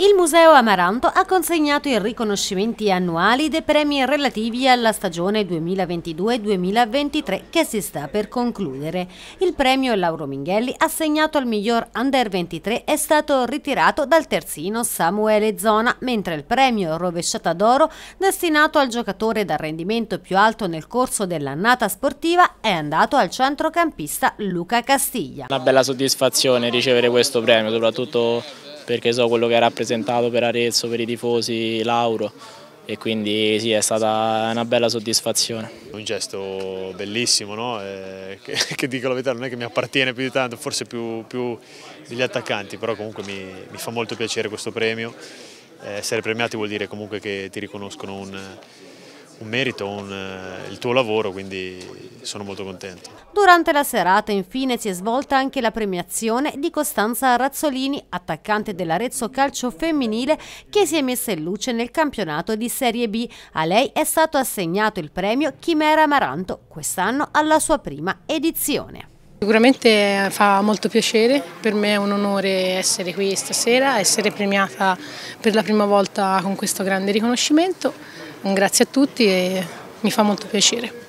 Il Museo Amaranto ha consegnato i riconoscimenti annuali dei premi relativi alla stagione 2022-2023 che si sta per concludere. Il premio Lauro Minghelli assegnato al miglior Under 23 è stato ritirato dal terzino Samuele Zona, mentre il premio Rovesciata d'Oro destinato al giocatore dal rendimento più alto nel corso dell'annata sportiva è andato al centrocampista Luca Castiglia. Una bella soddisfazione ricevere questo premio, soprattutto perché so quello che ha rappresentato per Arezzo, per i tifosi, Lauro e quindi sì è stata una bella soddisfazione. Un gesto bellissimo, no? eh, che, che, dico la verità non è che mi appartiene più di tanto, forse più, più degli attaccanti, però comunque mi, mi, fa molto piacere questo premio, eh, essere premiati vuol dire comunque che ti riconoscono un, un merito, un, eh, il tuo lavoro, quindi sono molto contento. Durante la serata infine si è svolta anche la premiazione di Costanza Razzolini, attaccante dell'Arezzo Calcio Femminile che si è messa in luce nel campionato di Serie B. A lei è stato assegnato il premio Chimera Amaranto, quest'anno alla sua prima edizione. Sicuramente fa molto piacere, per me è un onore essere qui stasera, essere premiata per la prima volta con questo grande riconoscimento. Un grazie a tutti e mi fa molto piacere.